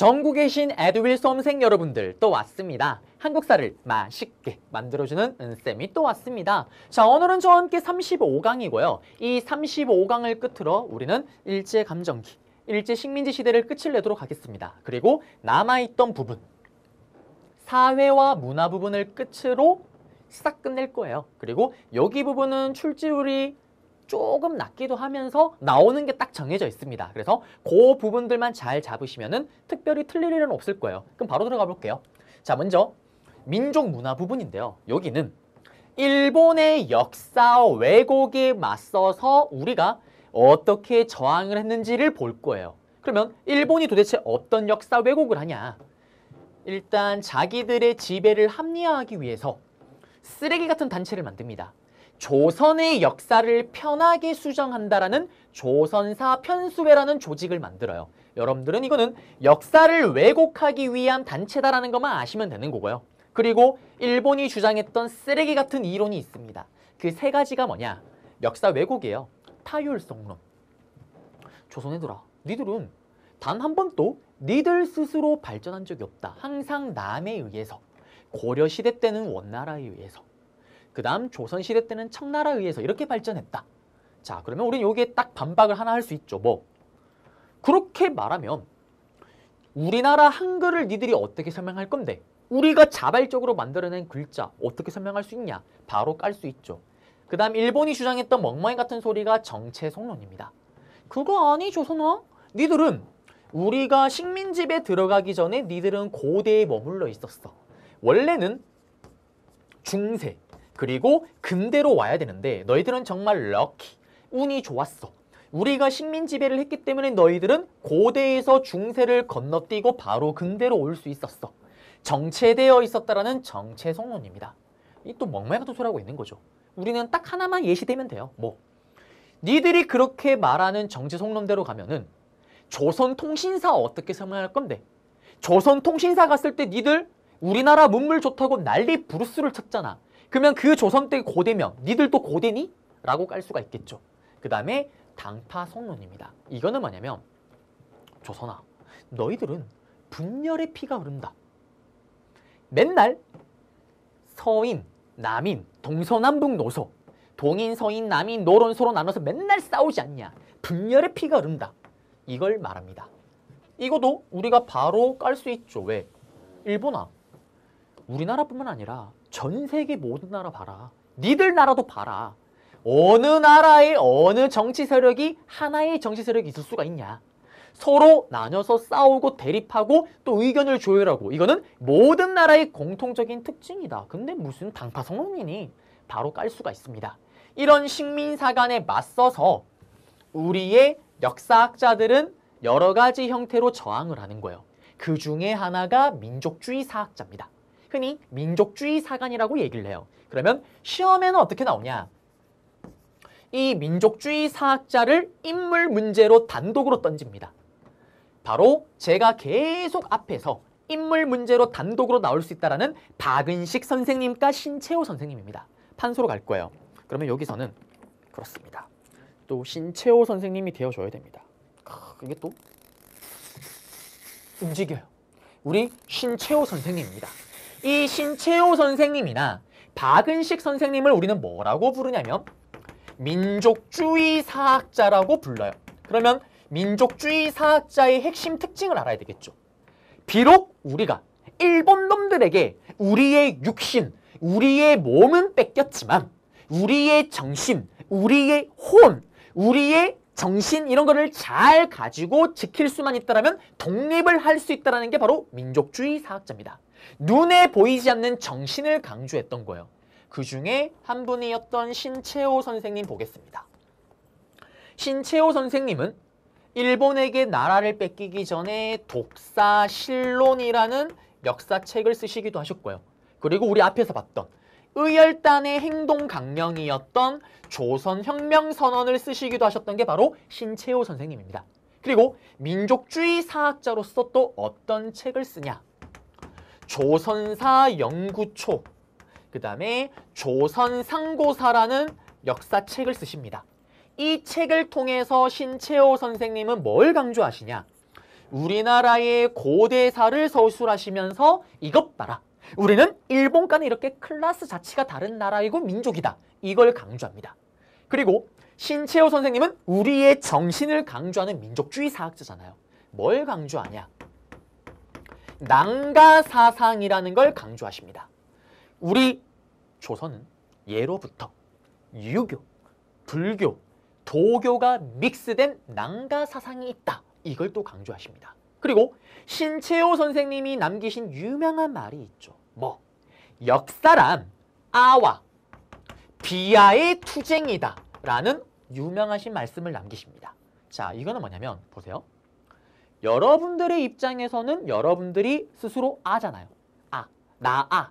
전국에 계신 에드윌 수험생 여러분들 또 왔습니다. 한국사를 맛있게 만들어주는 은쌤이 또 왔습니다. 자, 오늘은 저와 함께 35강이고요. 이 35강을 끝으로 우리는 일제감정기, 일제식민지 시대를 끝을 내도록 하겠습니다. 그리고 남아있던 부분, 사회와 문화 부분을 끝으로 싹 끝낼 거예요. 그리고 여기 부분은 출제율이 조금 낮기도 하면서 나오는 게 딱 정해져 있습니다. 그래서 그 부분들만 잘 잡으시면은 특별히 틀릴 일은 없을 거예요. 그럼 바로 들어가 볼게요. 자, 먼저 민족 문화 부분인데요. 여기는 일본의 역사 왜곡에 맞서서 우리가 어떻게 저항을 했는지를 볼 거예요. 그러면 일본이 도대체 어떤 역사 왜곡을 하냐? 일단 자기들의 지배를 합리화하기 위해서 쓰레기 같은 단체를 만듭니다. 조선의 역사를 편하게 수정한다라는 조선사 편수회라는 조직을 만들어요. 여러분들은 이거는 역사를 왜곡하기 위한 단체다라는 것만 아시면 되는 거고요. 그리고 일본이 주장했던 쓰레기 같은 이론이 있습니다. 그 세 가지가 뭐냐? 역사 왜곡이에요. 타율성론. 조선 애들아, 니들은 단 한 번도 니들 스스로 발전한 적이 없다. 항상 남에 의해서. 고려시대 때는 원나라에 의해서. 그 다음 조선시대 때는 청나라에 의해서 이렇게 발전했다. 자 그러면 우리는 여기에 딱 반박을 하나 할 수 있죠. 뭐 그렇게 말하면 우리나라 한글을 니들이 어떻게 설명할 건데 우리가 자발적으로 만들어낸 글자 어떻게 설명할 수 있냐 바로 깔 수 있죠. 그 다음 일본이 주장했던 멍멍이 같은 소리가 정체성론입니다. 그거 아니 조선아? 니들은 우리가 식민집에 들어가기 전에 니들은 고대에 머물러 있었어. 원래는 중세, 그리고 근대로 와야 되는데 너희들은 정말 럭키, 운이 좋았어. 우리가 식민 지배를 했기 때문에 너희들은 고대에서 중세를 건너뛰고 바로 근대로 올 수 있었어. 정체되어 있었다라는 정체성론입니다. 이 또 멍말 같은 소리 하고 있는 거죠. 우리는 딱 하나만 예시되면 돼요. 뭐 니들이 그렇게 말하는 정체성론대로 가면은 조선통신사 어떻게 설명할 건데? 조선통신사 갔을 때 니들 우리나라 문물 좋다고 난리 부르스를 쳤잖아. 그러면 그 조선 때고대면 니들도 고대니? 라고 깔 수가 있겠죠. 그 다음에 당파 성론입니다. 이거는 뭐냐면 조선아, 너희들은 분열의 피가 흐른다. 맨날 서인, 남인, 동서남북 노소, 동인, 서인, 남인, 노론, 소로 나눠서 맨날 싸우지 않냐. 분열의 피가 흐른다. 이걸 말합니다. 이것도 우리가 바로 깔 수 있죠. 왜? 일본아, 우리나라뿐만 아니라 전 세계 모든 나라 봐라. 니들 나라도 봐라. 어느 나라의 어느 정치 세력이 하나의 정치 세력이 있을 수가 있냐. 서로 나눠서 싸우고 대립하고 또 의견을 조율하고 이거는 모든 나라의 공통적인 특징이다. 근데 무슨 당파 성공이니? 바로 깔 수가 있습니다. 이런 식민사관에 맞서서 우리의 역사학자들은 여러 가지 형태로 저항을 하는 거예요. 그 중에 하나가 민족주의 사학자입니다. 흔히 민족주의 사관이라고 얘기를 해요. 그러면 시험에는 어떻게 나오냐? 이 민족주의 사학자를 인물 문제로 단독으로 던집니다. 바로 제가 계속 앞에서 인물 문제로 단독으로 나올 수 있다는 박은식 선생님과 신채호 선생님입니다. 판소로 갈 거예요. 그러면 여기서는 그렇습니다. 또 신채호 선생님이 되어줘야 됩니다. 그게 또 움직여요. 우리 신채호 선생님입니다. 이 신채호 선생님이나 박은식 선생님을 우리는 뭐라고 부르냐면 민족주의 사학자라고 불러요. 그러면 민족주의 사학자의 핵심 특징을 알아야 되겠죠. 비록 우리가 일본 놈들에게 우리의 육신, 우리의 몸은 뺏겼지만 우리의 정신, 우리의 혼, 우리의 정신 이런 거를 잘 가지고 지킬 수만 있다면 독립을 할 수 있다는 게 바로 민족주의 사학자입니다. 눈에 보이지 않는 정신을 강조했던 거예요. 그 중에 한 분이었던 신채호 선생님 보겠습니다. 신채호 선생님은 일본에게 나라를 뺏기기 전에 독사실론이라는 역사책을 쓰시기도 하셨고요. 그리고 우리 앞에서 봤던 의열단의 행동 강령이었던 조선혁명선언을 쓰시기도 하셨던 게 바로 신채호 선생님입니다. 그리고 민족주의 사학자로서 또 어떤 책을 쓰냐 조선사 연구초 그 다음에 조선상고사라는 역사책을 쓰십니다. 이 책을 통해서 신채호 선생님은 뭘 강조하시냐? 우리나라의 고대사를 서술하시면서 이것 봐라. 우리는 일본과는 이렇게 클라스 자체가 다른 나라이고 민족이다. 이걸 강조합니다. 그리고 신채호 선생님은 우리의 정신을 강조하는 민족주의 사학자잖아요. 뭘 강조하냐? 난가 사상이라는 걸 강조하십니다. 우리 조선은 예로부터 유교, 불교, 도교가 믹스된 난가 사상이 있다. 이걸 또 강조하십니다. 그리고 신채호 선생님이 남기신 유명한 말이 있죠. 뭐? 역사란 아와 비아의 투쟁이다 라는 유명하신 말씀을 남기십니다. 자, 이거는 뭐냐면 보세요. 여러분들의 입장에서는 여러분들이 스스로 아잖아요. 아, 나 아.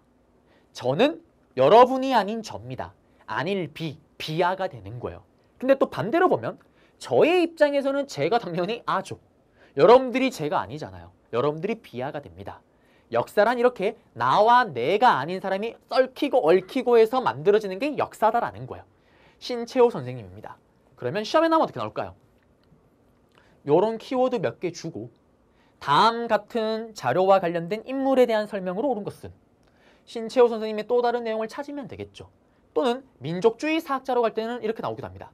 저는 여러분이 아닌 접니다. 아닐 비, 비아가 되는 거예요. 근데 또 반대로 보면 저의 입장에서는 제가 당연히 아죠. 여러분들이 제가 아니잖아요. 여러분들이 비아가 됩니다. 역사란 이렇게 나와 내가 아닌 사람이 썰키고 얽히고 해서 만들어지는 게 역사다라는 거예요. 신채호 선생님입니다. 그러면 시험에 나오면 어떻게 나올까요? 이런 키워드 몇 개 주고 다음 같은 자료와 관련된 인물에 대한 설명으로 옳은 것은 신채호 선생님의 또 다른 내용을 찾으면 되겠죠. 또는 민족주의 사학자로 갈 때는 이렇게 나오기도 합니다.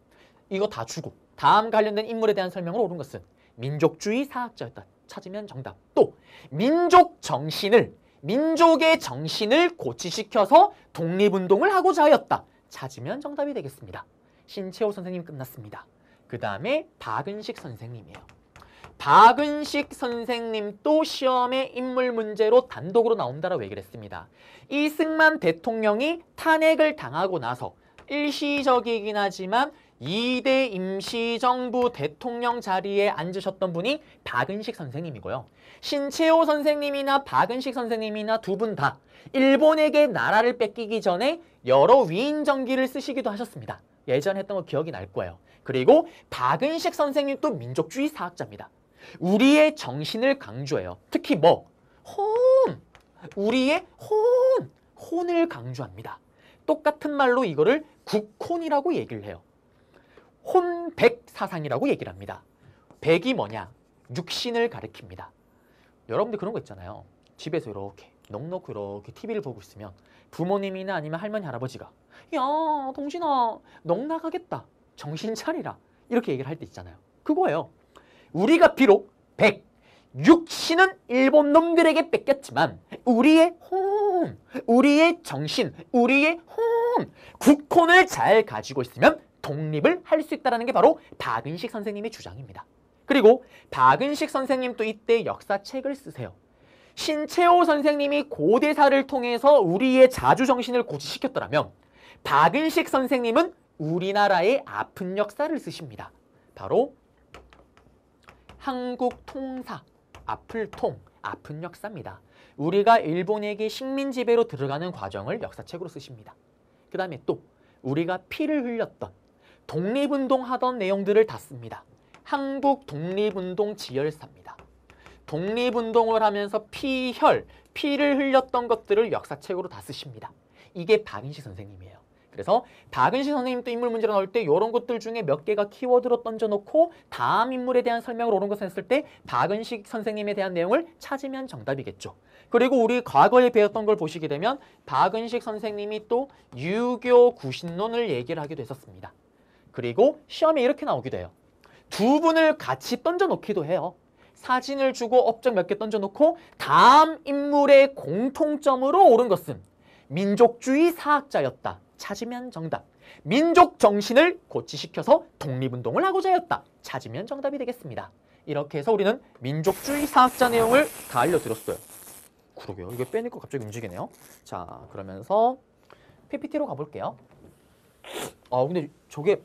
이거 다 주고 다음 관련된 인물에 대한 설명으로 옳은 것은 민족주의 사학자였다. 찾으면 정답. 또 민족 정신을 민족의 정신을 고치시켜서 독립운동을 하고자 하였다. 찾으면 정답이 되겠습니다. 신채호 선생님 끝났습니다. 그 다음에 박은식 선생님이에요. 박은식 선생님 또 시험에 인물 문제로 단독으로 나온다라고 얘기를 했습니다. 이승만 대통령이 탄핵을 당하고 나서 일시적이긴 하지만 2대 임시정부 대통령 자리에 앉으셨던 분이 박은식 선생님이고요. 신채호 선생님이나 박은식 선생님이나 두 분 다 일본에게 나라를 뺏기기 전에 여러 위인 전기를 쓰시기도 하셨습니다. 예전에 했던 거 기억이 날 거예요. 그리고 박은식 선생님도 민족주의 사학자입니다. 우리의 정신을 강조해요. 특히 뭐? 혼! 우리의 혼! 혼을 강조합니다. 똑같은 말로 이거를 국혼이라고 얘기를 해요. 혼백 사상이라고 얘기를 합니다. 백이 뭐냐? 육신을 가리킵니다. 여러분들 그런 거 있잖아요. 집에서 이렇게 넉넉히 이렇게 TV를 보고 있으면 부모님이나 아니면 할머니 할아버지가 야 동신아 넋 나가겠다 정신 차리라 이렇게 얘기를 할 때 있잖아요 그거예요 우리가 비록 백 육신은 일본 놈들에게 뺏겼지만 우리의 홈, 우리의 정신, 우리의 홈, 국혼을 잘 가지고 있으면 독립을 할 수 있다는 게 바로 박은식 선생님의 주장입니다. 그리고 박은식 선생님도 이때 역사책을 쓰세요. 신채호 선생님이 고대사를 통해서 우리의 자주정신을 고지시켰더라면 박은식 선생님은 우리나라의 아픈 역사를 쓰십니다. 바로 한국통사, 아플 통, 아픈 역사입니다. 우리가 일본에게 식민지배로 들어가는 과정을 역사책으로 쓰십니다. 그 다음에 또 우리가 피를 흘렸던 독립운동하던 내용들을 다 씁니다. 한국 독립운동 지열사입니다. 독립운동을 하면서 피혈, 피를 흘렸던 것들을 역사책으로 다 쓰십니다. 이게 박인식 선생님이에요. 그래서 박은식 선생님도 인물 문제로 나올 때 이런 것들 중에 몇 개가 키워드로 던져놓고 다음 인물에 대한 설명을 오는 것을 했을 때 박은식 선생님에 대한 내용을 찾으면 정답이겠죠. 그리고 우리 과거에 배웠던 걸 보시게 되면 박은식 선생님이 또 유교 구신론을 얘기를 하기도 했었습니다. 그리고 시험에 이렇게 나오기도 해요. 두 분을 같이 던져놓기도 해요. 사진을 주고 업적 몇 개 던져놓고 다음 인물의 공통점으로 옳은 것은 민족주의 사학자였다. 찾으면 정답. 민족 정신을 고치시켜서 독립운동을 하고자 했다. 찾으면 정답이 되겠습니다. 이렇게 해서 우리는 민족주의 사학자 내용을 다 알려드렸어요. 그러게요. 이게 빼니까 갑자기 움직이네요. 자, 그러면서 PPT로 가볼게요. 아, 근데 저게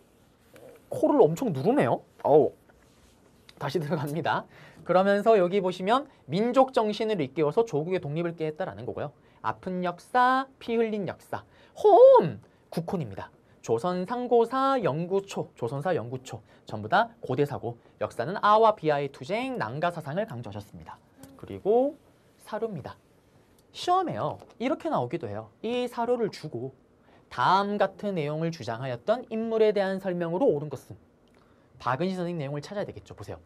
코를 엄청 누르네요. 아우, 다시 들어갑니다. 그러면서 여기 보시면 민족 정신을 일깨워서 조국의 독립을 깨했다라는 거고요. 아픈 역사, 피 흘린 역사. 호음, 국혼입니다. 조선 상고사 연구초, 조선사 연구초 전부 다 고대사고 역사는 아와 비아의 투쟁, 난가 사상을 강조하셨습니다. 그리고 사료입니다. 시험에요. 이렇게 나오기도 해요. 이 사료를 주고 다음 같은 내용을 주장하였던 인물에 대한 설명으로 옳은 것은 박은희 선생 님 내용을 찾아야 되겠죠. 보세요.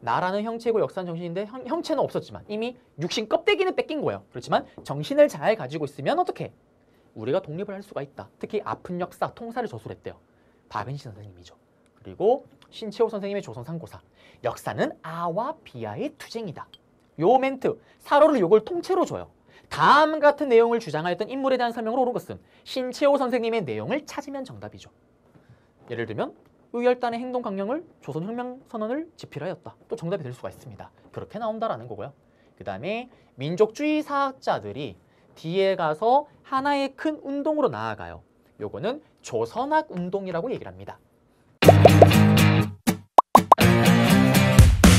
나라는 형체고 역사는 정신인데 형, 체는 없었지만 이미 육신 껍데기는 뺏긴 거예요. 그렇지만 정신을 잘 가지고 있으면 어떻게? 우리가 독립을 할 수가 있다. 특히 아픈 역사, 통사를 저술했대요. 박은신 선생님이죠. 그리고 신채호 선생님의 조선 상고사. 역사는 아와 비아의 투쟁이다. 요 멘트, 사로를 요걸 통째로 줘요. 다음 같은 내용을 주장하였던 인물에 대한 설명으로 오른 것은 신채호 선생님의 내용을 찾으면 정답이죠. 예를 들면 의열단의 행동 강령을 조선혁명 선언을 집필하였다. 또 정답이 될 수가 있습니다. 그렇게 나온다라는 거고요. 그 다음에 민족주의 사학자들이 뒤에 가서 하나의 큰 운동으로 나아가요. 요거는 조선학 운동이라고 얘기를 합니다.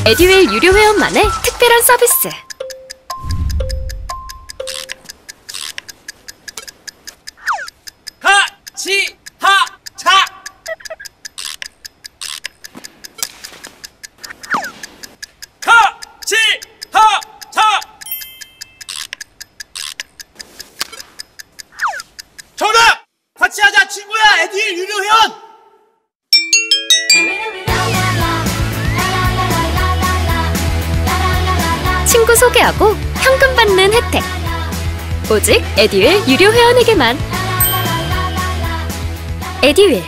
에듀웰 유료 회원만의 특별한 서비스. 소개하고 현금 받는 혜택 오직 에듀윌 유료 회원에게만 에듀윌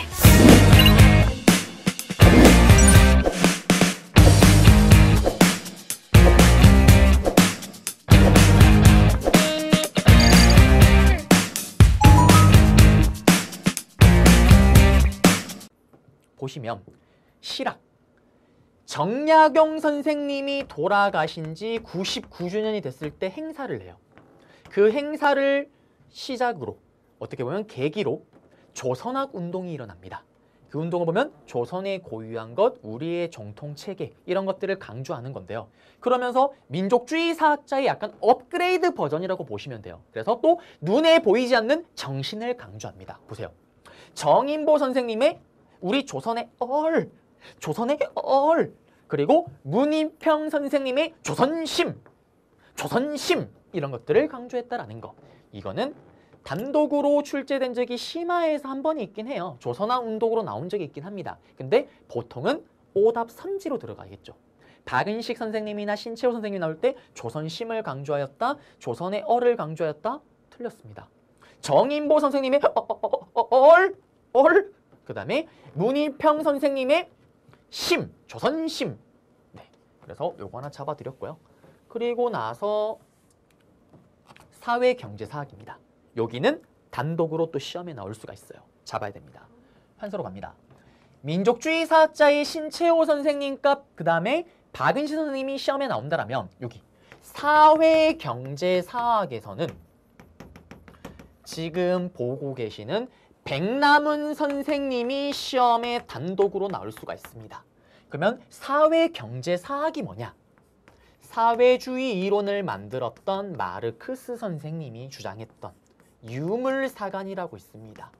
보시면 실학 정약용 선생님이 돌아가신 지 99주년이 됐을 때 행사를 해요. 그 행사를 시작으로 어떻게 보면 계기로 조선학 운동이 일어납니다. 그 운동을 보면 조선의 고유한 것, 우리의 정통 체계 이런 것들을 강조하는 건데요. 그러면서 민족주의 사학자의 약간 업그레이드 버전이라고 보시면 돼요. 그래서 또 눈에 보이지 않는 정신을 강조합니다. 보세요. 정인보 선생님의 우리 조선의 얼 조선의 얼 그리고 문인평 선생님의 조선심 조선심 이런 것들을 강조했다라는 거 이거는 단독으로 출제된 적이 심화에서 한 번 있긴 해요 조선화 운동으로 나온 적이 있긴 합니다 근데 보통은 오답 선지로 들어가겠죠 박은식 선생님이나 신채호 선생님이 나올 때 조선심을 강조하였다 조선의 얼을 강조하였다 틀렸습니다 정인보 선생님의 어, 어, 어, 얼얼그 다음에 문희평 선생님의 심, 조선심. 네, 그래서 요거 하나 잡아드렸고요. 그리고 나서 사회경제사학입니다. 여기는 단독으로 또 시험에 나올 수가 있어요. 잡아야 됩니다. 판서로 갑니다. 민족주의 사학자의 신채호 선생님과 그 다음에 박은신 선생님이 시험에 나온다면 여기 사회경제사학에서는 지금 보고 계시는 백남은 선생님이 시험에 단독으로 나올 수가 있습니다. 그러면 사회 경제 사학이 뭐냐? 사회주의 이론을 만들었던 마르크스 선생님이 주장했던 유물사관이라고 있습니다.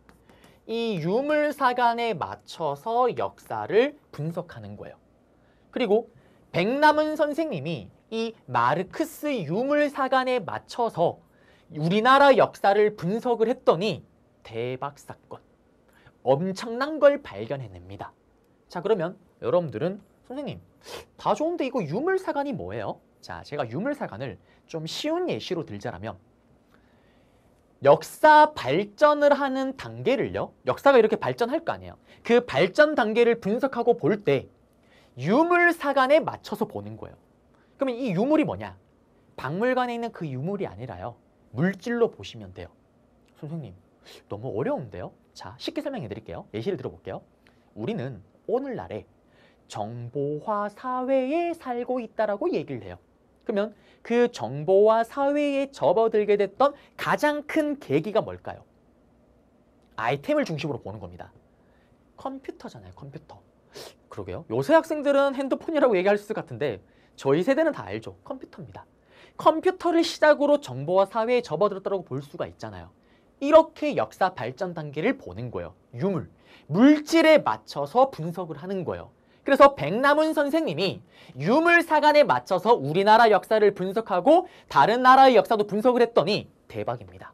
이 유물사관에 맞춰서 역사를 분석하는 거예요. 그리고 백남은 선생님이 이 마르크스 유물사관에 맞춰서 우리나라 역사를 분석을 했더니 대박 사건, 엄청난 걸 발견해냅니다. 자 그러면 여러분들은 선생님 다 좋은데 이거 유물사관이 뭐예요? 자 제가 유물사관을 좀 쉬운 예시로 들자라면 역사 발전을 하는 단계를요. 역사가 이렇게 발전할 거 아니에요. 그 발전 단계를 분석하고 볼 때 유물사관에 맞춰서 보는 거예요. 그러면 이 유물이 뭐냐? 박물관에 있는 그 유물이 아니라요. 물질로 보시면 돼요. 선생님, 너무 어려운데요? 자, 쉽게 설명해 드릴게요. 예시를 들어볼게요. 우리는 오늘날에 정보화 사회에 살고 있다라고 얘기를 해요. 그러면 그 정보화 사회에 접어들게 됐던 가장 큰 계기가 뭘까요? 아이템을 중심으로 보는 겁니다. 컴퓨터잖아요, 컴퓨터. 그러게요. 요새 학생들은 핸드폰이라고 얘기할 수 있을 것 같은데 저희 세대는 다 알죠. 컴퓨터입니다. 컴퓨터를 시작으로 정보화 사회에 접어들었다고 볼 수가 있잖아요. 이렇게 역사 발전 단계를 보는 거예요. 유물. 물질에 맞춰서 분석을 하는 거예요. 그래서 백남훈 선생님이 유물사관에 맞춰서 우리나라 역사를 분석하고 다른 나라의 역사도 분석을 했더니 대박입니다.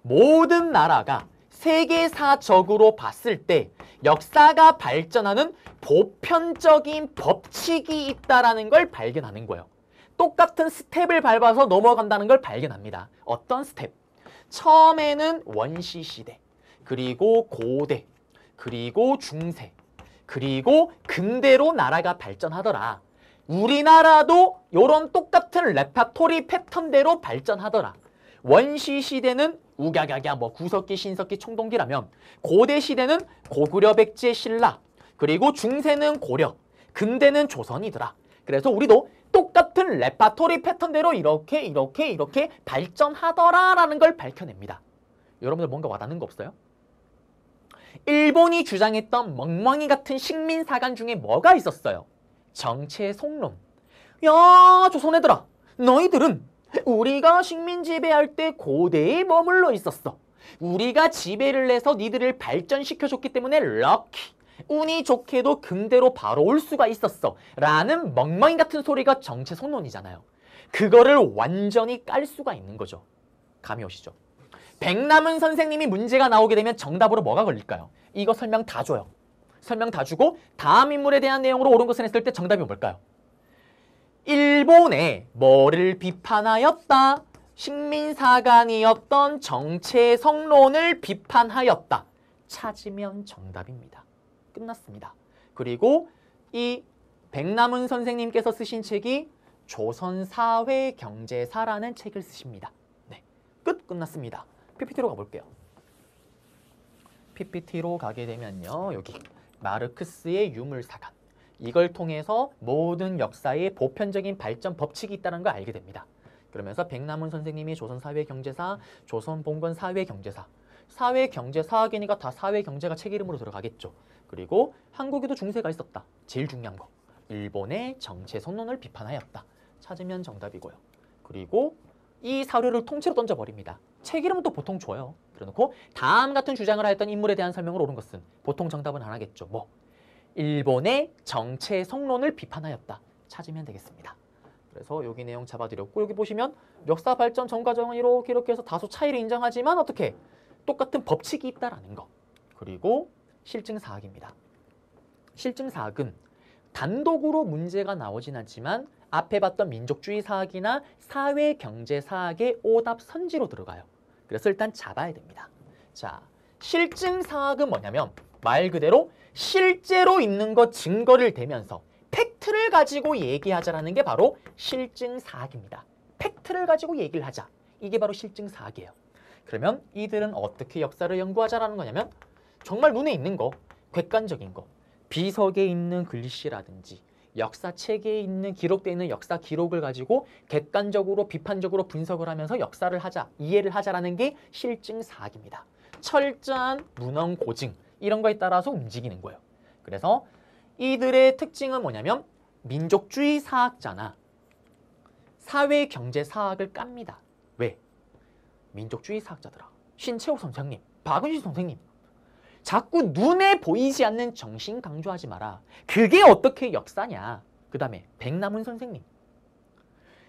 모든 나라가 세계사적으로 봤을 때 역사가 발전하는 보편적인 법칙이 있다는 걸 발견하는 거예요. 똑같은 스텝을 밟아서 넘어간다는 걸 발견합니다. 어떤 스텝? 처음에는 원시 시대, 그리고 고대, 그리고 중세, 그리고 근대로 나라가 발전하더라. 우리나라도 이런 똑같은 레파토리 패턴대로 발전하더라. 원시 시대는 우갸갸갸 뭐 구석기, 신석기, 총동기라면 고대 시대는 고구려, 백제, 신라 그리고 중세는 고려, 근대는 조선이더라. 그래서 우리도 똑같은 레파토리 패턴대로 이렇게 이렇게 이렇게 발전하더라라는 걸 밝혀냅니다. 여러분들 뭔가 와닿는 거 없어요? 일본이 주장했던 멍멍이 같은 식민사관 중에 뭐가 있었어요? 정체의 속론. 야 조선 애들아 너희들은 우리가 식민 지배할 때 고대에 머물러 있었어. 우리가 지배를 해서 니들을 발전시켜줬기 때문에 럭키. 운이 좋게도 금대로 바로 올 수가 있었어 라는 멍멍이 같은 소리가 정체 성론이잖아요 그거를 완전히 깔 수가 있는 거죠. 감이 오시죠? 백남은 선생님이 문제가 나오게 되면 정답으로 뭐가 걸릴까요? 이거 설명 다 줘요. 설명 다 주고 다음 인물에 대한 내용으로 옳은 것을 했을 때 정답이 뭘까요? 일본에 뭐를 비판하였다? 식민사관이었던 정체성론을 비판하였다. 찾으면 정답입니다. 끝났습니다. 그리고 이 백남은 선생님께서 쓰신 책이 조선사회경제사라는 책을 쓰십니다. 네, 끝 끝났습니다. PPT로 가볼게요. PPT로 가게 되면요. 여기 마르크스의 유물사관. 이걸 통해서 모든 역사의 보편적인 발전 법칙이 있다는 걸 알게 됩니다. 그러면서 백남훈 선생님이 조선사회경제사, 조선봉건사회경제사, 사회경제사학이니까 다 사회경제가 책 이름으로 들어가겠죠. 그리고 한국에도 중세가 있었다. 제일 중요한 거. 일본의 정체 선언을 비판하였다. 찾으면 정답이고요. 그리고 이 사료를 통째로 던져버립니다. 책 이름은 또 보통 줘요. 그래놓고 다음 같은 주장을 하였던 인물에 대한 설명을 옳은 것은 보통 정답은 안 하겠죠. 뭐 일본의 정체 성론을 비판하였다. 찾으면 되겠습니다. 그래서 여기 내용 잡아드렸고 여기 보시면 역사 발전 전과정은 이렇게 이렇게 해서 다소 차이를 인정하지만 어떻게 똑같은 법칙이 있다라는 거 그리고 실증사학입니다. 실증사학은 단독으로 문제가 나오진 않지만 앞에 봤던 민족주의 사학이나 사회경제 사학의 오답 선지로 들어가요. 그래서 일단 잡아야 됩니다. 자, 실증사학은 뭐냐면 말 그대로 실제로 있는 것 증거를 대면서 팩트를 가지고 얘기하자라는 게 바로 실증사학입니다. 팩트를 가지고 얘기를 하자. 이게 바로 실증사학이에요. 그러면 이들은 어떻게 역사를 연구하자라는 거냐면 정말 눈에 있는 거, 객관적인 거, 비석에 있는 글씨라든지 역사책에 있는 기록되어 있는 역사 기록을 가지고 객관적으로 비판적으로 분석을 하면서 역사를 하자, 이해를 하자라는 게 실증사학입니다. 철저한 문헌 고증 이런 거에 따라서 움직이는 거예요. 그래서 이들의 특징은 뭐냐면 민족주의 사학자나 사회 경제 사학을 깝니다. 왜? 민족주의 사학자들아. 신채호 선생님, 박은식 선생님 자꾸 눈에 보이지 않는 정신 강조하지 마라. 그게 어떻게 역사냐. 그 다음에 백남훈 선생님.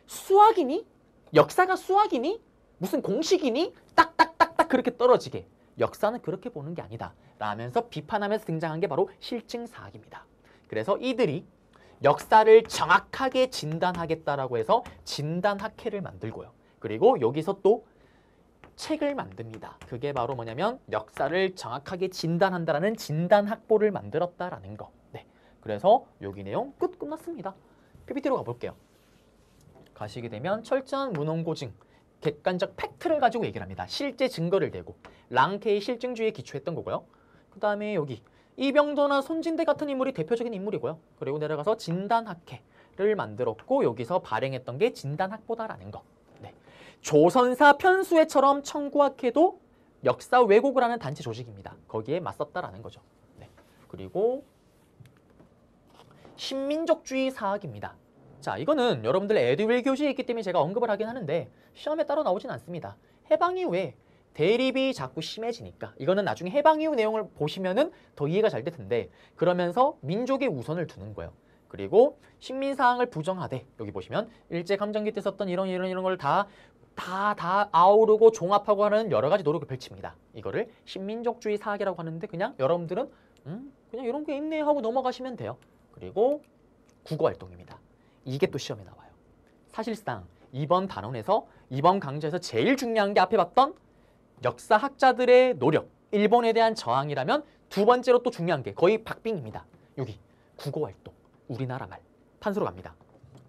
수학이니? 역사가 수학이니? 무슨 공식이니? 딱딱딱딱 그렇게 떨어지게. 역사는 그렇게 보는 게 아니다. 라면서 비판하면서 등장한 게 바로 실증사학입니다. 그래서 이들이 역사를 정확하게 진단하겠다라고 해서 진단학회를 만들고요. 그리고 여기서 또 책을 만듭니다. 그게 바로 뭐냐면 역사를 정확하게 진단한다라는 진단학보를 만들었다라는 거. 네. 그래서 여기 내용 끝 끝났습니다. PPT로 가볼게요. 가시게 되면 철저한 문헌고증, 객관적 팩트를 가지고 얘기를 합니다. 실제 증거를 대고 랑케의 실증주의에 기초했던 거고요. 그 다음에 여기 이병도나 손진대 같은 인물이 대표적인 인물이고요. 그리고 내려가서 진단학회를 만들었고 여기서 발행했던 게 진단학보다라는 거. 조선사 편수회처럼 청구학회도 역사 왜곡을 하는 단체 조직입니다. 거기에 맞섰다라는 거죠. 네. 그리고 신민족주의 사학입니다. 자, 이거는 여러분들 에듀윌 교시에 있기 때문에 제가 언급을 하긴 하는데 시험에 따로 나오진 않습니다. 해방 이후에 대립이 자꾸 심해지니까 이거는 나중에 해방 이후 내용을 보시면은 더 이해가 잘 될 텐데 그러면서 민족의 우선을 두는 거예요. 그리고 식민사항을 부정하되 여기 보시면 일제감정기 때 썼던 이런 이런 이런 걸다 다, 다 아우르고 종합하고 하는 여러 가지 노력을 펼칩니다. 이거를 신민족주의 사학이라고 하는데 그냥 여러분들은 음, 그냥 이런 게 있네 하고 넘어가시면 돼요. 그리고 국어활동입니다. 이게 또 시험에 나와요. 사실상 이번 단원에서 이번 강좌에서 제일 중요한 게 앞에 봤던 역사학자들의 노력, 일본에 대한 저항이라면 두 번째로 또 중요한 게 거의 박빙입니다. 여기 국어활동, 우리나라 말, 판소로 갑니다.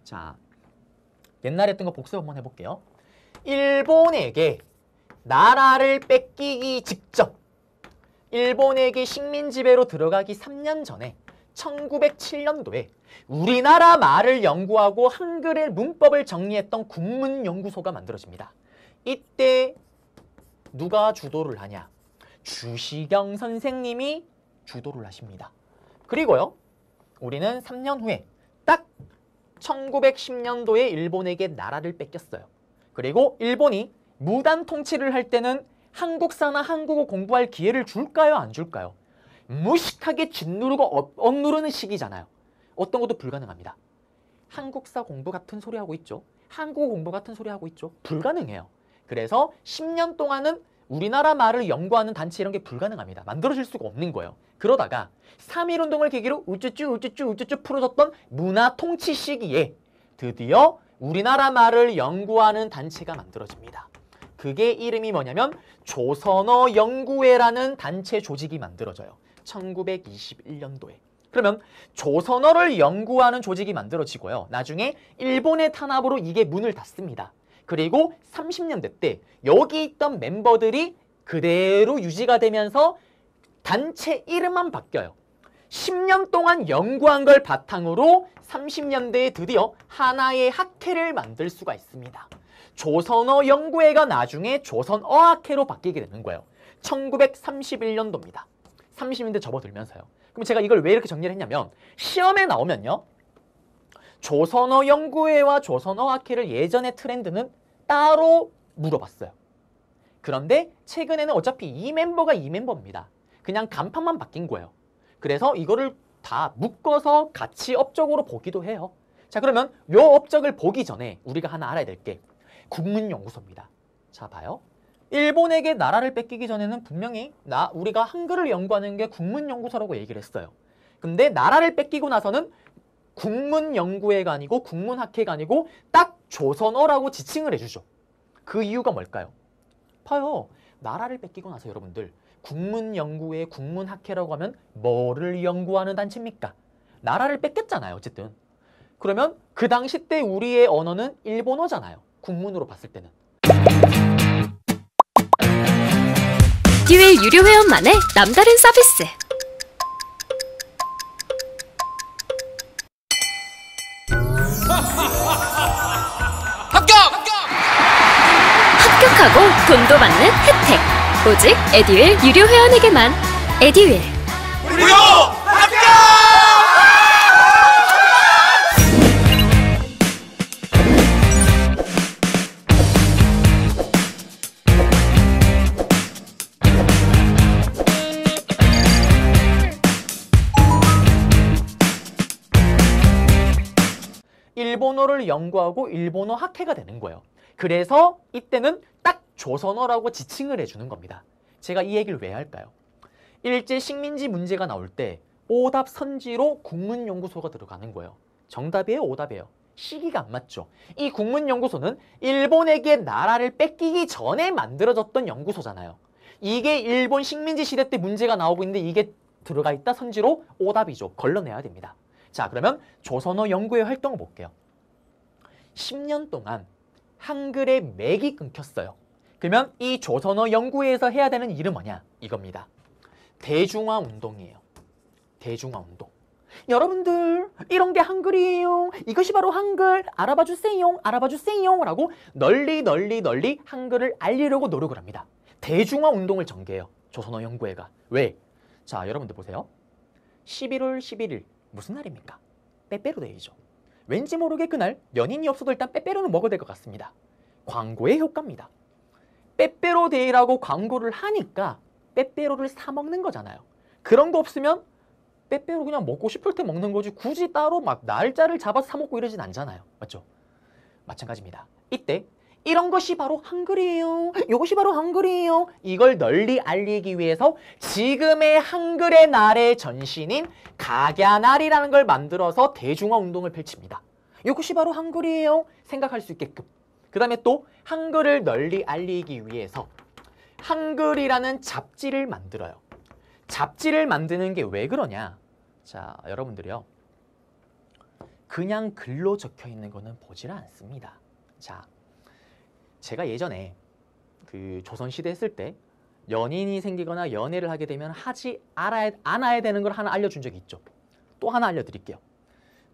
자, 옛날에 했던 거 복습 한번 해볼게요. 일본에게 나라를 뺏기기 직전 일본에게 식민 지배로 들어가기 3년 전에 1907년도에 우리나라 말을 연구하고 한글의 문법을 정리했던 국문연구소가 만들어집니다. 이때 누가 주도를 하냐? 주시경 선생님이 주도를 하십니다. 그리고요. 우리는 3년 후에 딱 1910년도에 일본에게 나라를 뺏겼어요. 그리고 일본이 무단 통치를 할 때는 한국사나 한국어 공부할 기회를 줄까요? 안 줄까요? 무식하게 짓누르고 억누르는 시기잖아요. 어떤 것도 불가능합니다. 한국사 공부 같은 소리 하고 있죠. 한국어 공부 같은 소리 하고 있죠. 불가능해요. 그래서 10년 동안은 우리나라 말을 연구하는 단체 이런 게 불가능합니다. 만들어질 수가 없는 거예요. 그러다가 3.1운동을 계기로 우쭈쭈 우쭈쭈 우쭈쭈 풀어졌던 문화통치 시기에 드디어 우리나라 말을 연구하는 단체가 만들어집니다. 그게 이름이 뭐냐면 조선어 연구회라는 단체 조직이 만들어져요. 1921년도에. 그러면 조선어를 연구하는 조직이 만들어지고요. 나중에 일본의 탄압으로 이게 문을 닫습니다. 그리고 30년대 때 여기 있던 멤버들이 그대로 유지가 되면서 단체 이름만 바뀌어요. 10년 동안 연구한 걸 바탕으로 30년대에 드디어 하나의 학회를 만들 수가 있습니다. 조선어 연구회가 나중에 조선어학회로 바뀌게 되는 거예요. 1931년도입니다. 30년대 접어들면서요. 그럼 제가 이걸 왜 이렇게 정리를 했냐면 시험에 나오면요. 조선어 연구회와 조선어학회를 예전의 트렌드는 따로 물어봤어요. 그런데 최근에는 어차피 이 멤버가 이 멤버입니다. 그냥 간판만 바뀐 거예요. 그래서 이거를 다 묶어서 같이 업적으로 보기도 해요. 자 그러면 요 업적을 보기 전에 우리가 하나 알아야 될 게 국문연구소입니다. 자 봐요. 일본에게 나라를 뺏기기 전에는 분명히 나 우리가 한글을 연구하는 게 국문연구소라고 얘기를 했어요. 근데 나라를 뺏기고 나서는 국문연구회가 아니고 국문학회가 아니고 딱 조선어라고 지칭을 해주죠. 그 이유가 뭘까요? 봐요. 나라를 뺏기고 나서 여러분들 국문연구의 국문학회라고 하면 뭐를 연구하는 단체입니까? 나라를 뺏겼잖아요. 어쨌든. 그러면 그 당시 때 우리의 언어는 일본어잖아요. 국문으로 봤을 때는. 기회 유료 회원만의 남다른 서비스. 합격! 합격! 합격하고 돈도 받는 혜택. 오직 에듀윌 유료 회원에게만 에듀윌 무료 합격! 일본어를 연구하고 일본어 학회가 되는 거예요. 그래서 이때는 딱 조선어라고 지칭을 해주는 겁니다. 제가 이 얘기를 왜 할까요? 일제 식민지 문제가 나올 때 오답 선지로 국문연구소가 들어가는 거예요. 정답이에요, 오답이에요. 시기가 안 맞죠. 이 국문연구소는 일본에게 나라를 뺏기기 전에 만들어졌던 연구소잖아요. 이게 일본 식민지 시대 때 문제가 나오고 있는데 이게 들어가 있다 선지로 오답이죠. 걸러내야 됩니다. 자, 그러면 조선어 연구의 활동을 볼게요. 10년 동안 한글의 맥이 끊겼어요. 그러면 이 조선어 연구에서 해야 되는 일은 뭐냐? 이겁니다. 대중화 운동이에요. 대중화 운동. 여러분들 이런 게 한글이에요. 이것이 바로 한글. 알아봐 주세요. 알아봐 주세요. 라고 널리 널리 널리 한글을 알리려고 노력을 합니다. 대중화 운동을 전개해요. 조선어 연구회가. 왜? 자, 여러분들 보세요. 11월 11일 무슨 날입니까? 빼빼로데이죠. 왠지 모르게 그날 연인이 없어도 일단 빼빼로는 먹어야 될것 같습니다. 광고의 효과입니다. 빼빼로 데이라고 광고를 하니까 빼빼로를 사 먹는 거잖아요. 그런 거 없으면 빼빼로 그냥 먹고 싶을 때 먹는 거지 굳이 따로 막 날짜를 잡아서 사 먹고 이러진 않잖아요. 맞죠? 마찬가지입니다. 이때 이런 것이 바로 한글이에요. 이것이 바로 한글이에요. 이걸 널리 알리기 위해서 지금의 한글의 날의 전신인 가갸날이라는걸 만들어서 대중화 운동을 펼칩니다. 이것이 바로 한글이에요. 생각할 수 있게끔. 그 다음에 또 한글을 널리 알리기 위해서 한글이라는 잡지를 만들어요. 잡지를 만드는 게 왜 그러냐? 자, 여러분들이요. 그냥 글로 적혀 있는 거는 보질 않습니다. 자, 제가 예전에 그 조선시대 했을 때 연인이 생기거나 연애를 하게 되면 하지 알아야, 않아야 되는 걸 하나 알려준 적이 있죠. 또 하나 알려드릴게요.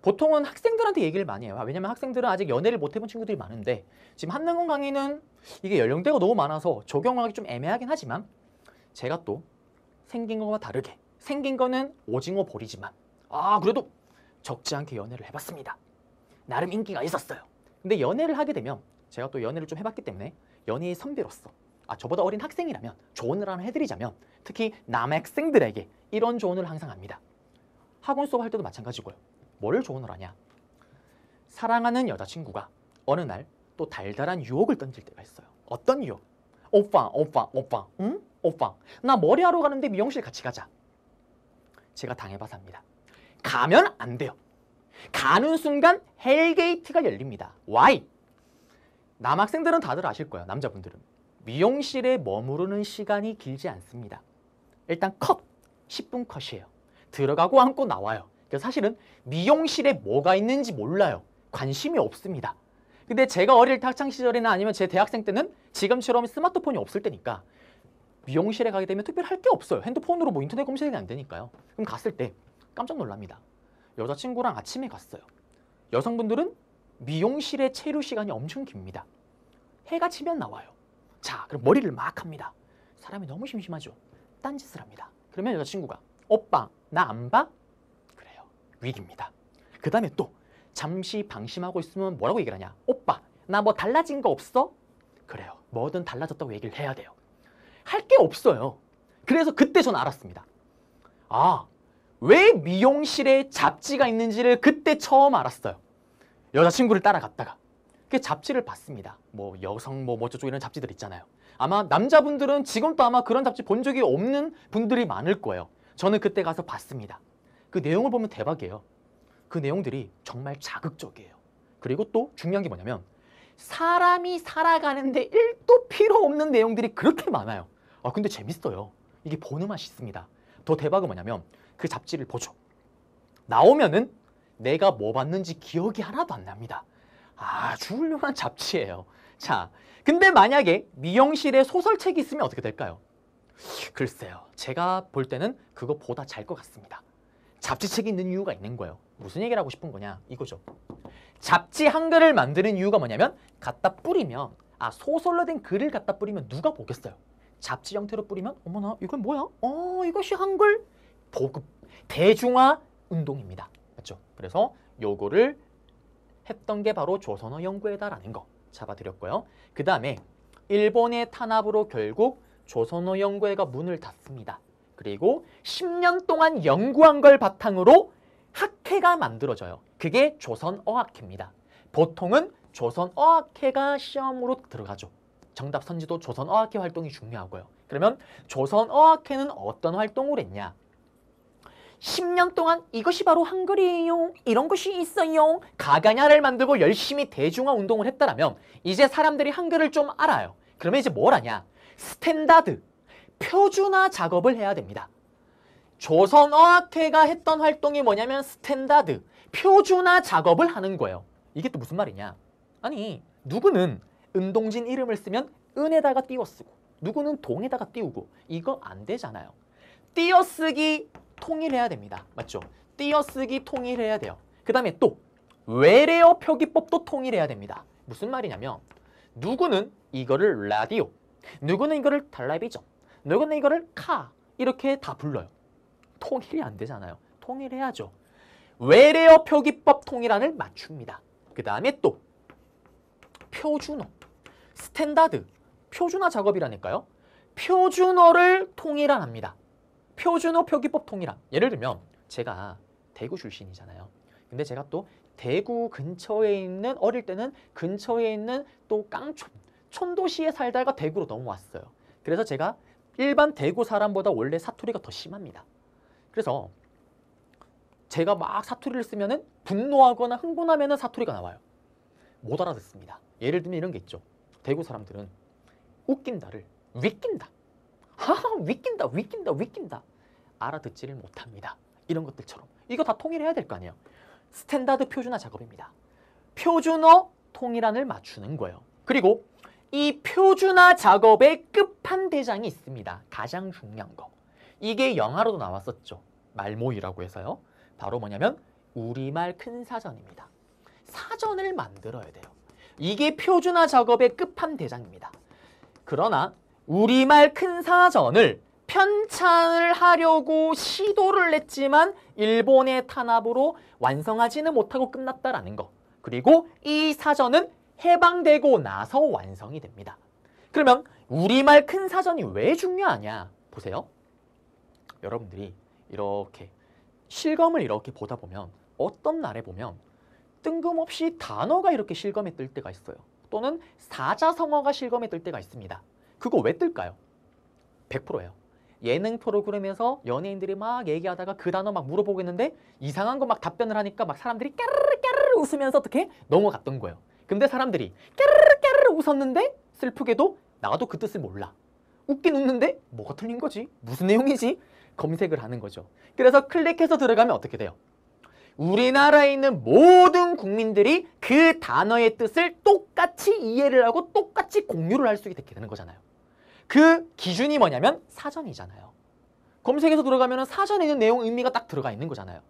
보통은 학생들한테 얘기를 많이 해요. 왜냐면 학생들은 아직 연애를 못 해본 친구들이 많은데 지금 한능원 강의는 이게 연령대가 너무 많아서 적용하기 좀 애매하긴 하지만 제가 또 생긴 거와 다르게 생긴 거는 오징어 볼이지만 아 그래도 적지 않게 연애를 해봤습니다. 나름 인기가 있었어요. 근데 연애를 하게 되면 제가 또 연애를 좀 해봤기 때문에 연애의 선배로서 아 저보다 어린 학생이라면 조언을 하나 해드리자면 특히 남학생들에게 이런 조언을 항상 합니다. 학원 수업할 때도 마찬가지고요. 뭐를 조언을 하냐? 사랑하는 여자친구가 어느 날 또 달달한 유혹을 던질 때가 있어요. 어떤 유혹? 오빠, 오빠, 오빠, 응? 오빠, 나 머리하러 가는데 미용실 같이 가자. 제가 당해봐서 합니다. 가면 안 돼요. 가는 순간 헬게이트가 열립니다. Why? 남학생들은 다들 아실 거예요. 남자분들은. 미용실에 머무르는 시간이 길지 않습니다. 일단 컷! 10분 컷이에요. 들어가고 안고 나와요. 그래서 사실은 미용실에 뭐가 있는지 몰라요. 관심이 없습니다. 근데 제가 어릴 때 학창 시절이나 아니면 제 대학생 때는 지금처럼 스마트폰이 없을 때니까 미용실에 가게 되면 특별히 할 게 없어요. 핸드폰으로 뭐 인터넷 검색이 안 되니까요. 그럼 갔을 때 깜짝 놀랍니다. 여자친구랑 아침에 갔어요. 여성분들은 미용실의 체류 시간이 엄청 깁니다. 해가 지면 나와요. 자, 그럼 머리를 막 합니다. 사람이 너무 심심하죠. 딴짓을 합니다. 그러면 여자친구가 오빠 나 안 봐? 위기입니다. 그 다음에 또 잠시 방심하고 있으면 뭐라고 얘기를 하냐? 오빠, 나 뭐 달라진 거 없어? 그래요. 뭐든 달라졌다고 얘기를 해야 돼요. 할 게 없어요. 그래서 그때 전 알았습니다. 아, 왜 미용실에 잡지가 있는지를 그때 처음 알았어요. 여자친구를 따라갔다가. 그 잡지를 봤습니다. 뭐 여성 뭐 어쩌고 뭐 이런 잡지들 있잖아요. 아마 남자분들은 지금도 아마 그런 잡지 본 적이 없는 분들이 많을 거예요. 저는 그때 가서 봤습니다. 그 내용을 보면 대박이에요. 그 내용들이 정말 자극적이에요. 그리고 또 중요한 게 뭐냐면 사람이 살아가는데 1도 필요 없는 내용들이 그렇게 많아요. 아 근데 재밌어요. 이게 보는 맛이 있습니다. 더 대박은 뭐냐면 그 잡지를 보죠. 나오면은 내가 뭐 봤는지 기억이 하나도 안 납니다. 아주 훌륭한 잡지예요. 자, 근데 만약에 미용실에 소설책이 있으면 어떻게 될까요? 글쎄요. 제가 볼 때는 그거보다 잘 것 같습니다. 잡지책이 있는 이유가 있는 거예요. 무슨 얘기를 하고 싶은 거냐 이거죠. 잡지 한글을 만드는 이유가 뭐냐면 갖다 뿌리면 아 소설로 된 글을 갖다 뿌리면 누가 보겠어요. 잡지 형태로 뿌리면 어머나 이건 뭐야? 어 이것이 한글 보급 대중화 운동입니다. 맞죠? 그래서 요거를 했던 게 바로 조선어 연구회다라는 거 잡아드렸고요. 그 다음에 일본의 탄압으로 결국 조선어 연구회가 문을 닫습니다. 그리고 10년 동안 연구한 걸 바탕으로 학회가 만들어져요. 그게 조선어학회입니다. 보통은 조선어학회가 시험으로 들어가죠. 정답 선지도 조선어학회 활동이 중요하고요. 그러면 조선어학회는 어떤 활동을 했냐? 10년 동안 이것이 바로 한글이에요. 이런 것이 있어요. 가가냐를 만들고 열심히 대중화 운동을 했다라면 이제 사람들이 한글을 좀 알아요. 그러면 이제 뭘 하냐? 스탠다드, 표준화 작업을 해야 됩니다. 조선어학회가 했던 활동이 뭐냐면 스탠다드, 표준화 작업을 하는 거예요. 이게 또 무슨 말이냐? 아니, 누구는 은동진 이름을 쓰면 은에다가 띄워 쓰고 누구는 동에다가 띄우고 이거 안 되잖아요. 띄어쓰기 통일해야 됩니다. 맞죠? 띄어쓰기 통일해야 돼요. 그 다음에 또 외래어 표기법도 통일해야 됩니다. 무슨 말이냐면 누구는 이거를 라디오, 누구는 이거를 텔레비전, 너희는 이거를 카 이렇게 다 불러요. 통일이 안 되잖아요. 통일해야죠. 외래어 표기법 통일안을 맞춥니다. 그 다음에 또 표준어, 스탠다드, 표준화 작업이라니까요. 표준어를 통일안합니다. 표준어 표기법 통일안. 예를 들면 제가 대구 출신이잖아요. 근데 제가 또 대구 근처에 있는 어릴 때는 근처에 있는 또 깡촌, 촌도시에 살다가 대구로 넘어왔어요. 그래서 제가 일반 대구 사람보다 원래 사투리가 더 심합니다. 그래서 제가 막 사투리를 쓰면은 분노하거나 흥분하면은 사투리가 나와요. 못 알아듣습니다. 예를 들면 이런 게 있죠. 대구 사람들은 웃긴다를 위긴다 하하 웃긴다위긴다위긴다 알아듣지를 못합니다. 이런 것들처럼 이거 다 통일해야 될 거 아니에요. 스탠다드 표준화 작업입니다. 표준어 통일안을 맞추는 거예요. 그리고 이 표준화 작업의 끝판대장이 있습니다. 가장 중요한 거. 이게 영화로도 나왔었죠. 말모이라고 해서요. 바로 뭐냐면 우리말 큰 사전입니다. 사전을 만들어야 돼요. 이게 표준화 작업의 끝판대장입니다. 그러나 우리말 큰 사전을 편찬을 하려고 시도를 했지만 일본의 탄압으로 완성하지는 못하고 끝났다라는 거. 그리고 이 사전은 해방되고 나서 완성이 됩니다. 그러면 우리말 큰 사전이 왜 중요하냐? 보세요. 여러분들이 이렇게 실검을 이렇게 보다 보면 어떤 날에 보면 뜬금없이 단어가 이렇게 실검에 뜰 때가 있어요. 또는 사자성어가 실검에 뜰 때가 있습니다. 그거 왜 뜰까요? 100%예요. 예능 프로그램에서 연예인들이 막 얘기하다가 그 단어 막 물어보겠는데 이상한 거 막 답변을 하니까 막 사람들이 까르르 까르르 웃으면서 어떻게 넘어갔던 거예요. 근데 사람들이 깨르르 깨르르 웃었는데 슬프게도 나도 그 뜻을 몰라. 웃긴 웃는데 뭐가 틀린 거지? 무슨 내용이지? 검색을 하는 거죠. 그래서 클릭해서 들어가면 어떻게 돼요? 우리나라에 있는 모든 국민들이 그 단어의 뜻을 똑같이 이해를 하고 똑같이 공유를 할 수 있게 되는 거잖아요. 그 기준이 뭐냐면 사전이잖아요. 검색해서 들어가면 사전에 있는 내용 의미가 딱 들어가 있는 거잖아요.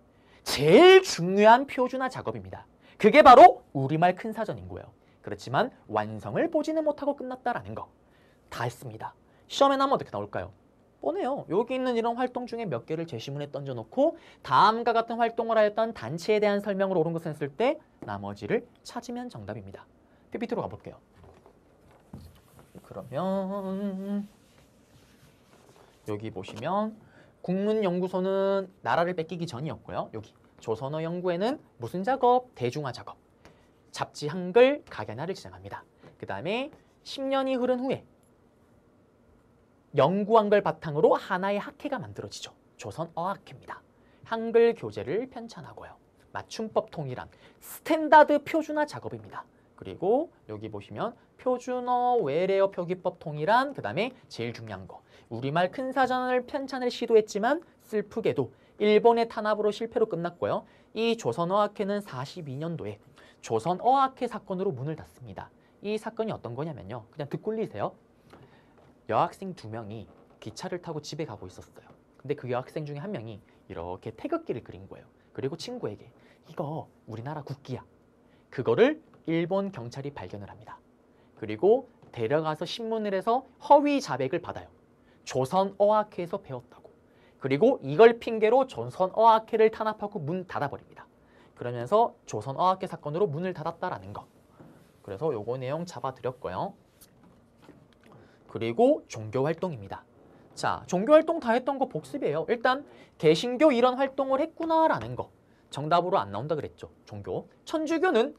제일 중요한 표준화 작업입니다. 그게 바로 우리말 큰 사전인 거예요. 그렇지만 완성을 보지는 못하고 끝났다라는 거. 다 했습니다. 시험에 나면 어떻게 나올까요? 뻔해요. 여기 있는 이런 활동 중에 몇 개를 제시문에 던져놓고 다음과 같은 활동을 하였던 단체에 대한 설명으로 옳은 것을 했을 때 나머지를 찾으면 정답입니다. PPT로 가볼게요. 그러면 여기 보시면 국문연구소는 나라를 뺏기기 전이었고요. 여기 조선어 연구에는 무슨 작업? 대중화 작업. 잡지 한글 가게나를 지정합니다그 다음에 10년이 흐른 후에 연구한 걸 바탕으로 하나의 학회가 만들어지죠. 조선어학회입니다. 한글 교재를 편찬하고요. 맞춤법 통일한 스탠다드 표준화 작업입니다. 그리고 여기 보시면 표준어, 외래어, 표기법 통일한 그 다음에 제일 중요한 거 우리말 큰 사전을 편찬을 시도했지만 슬프게도 일본의 탄압으로 실패로 끝났고요. 이 조선어학회는 42년도에 조선어학회 사건으로 문을 닫습니다. 이 사건이 어떤 거냐면요. 그냥 듣골리세요. 여학생 두 명이 기차를 타고 집에 가고 있었어요. 근데 그 여학생 중에 한 명이 이렇게 태극기를 그린 거예요. 그리고 친구에게 이거 우리나라 국기야. 그거를 일본 경찰이 발견을 합니다. 그리고 데려가서 신문을 해서 허위 자백을 받아요. 조선어학회에서 배웠다고. 그리고 이걸 핑계로 조선어학회를 탄압하고 문 닫아버립니다. 그러면서 조선어학회 사건으로 문을 닫았다라는 거. 그래서 요거 내용 잡아드렸고요. 그리고 종교활동입니다. 자, 종교활동 다 했던 거 복습이에요. 일단 개신교 이런 활동을 했구나라는 거. 정답으로 안 나온다 그랬죠. 종교. 천주교는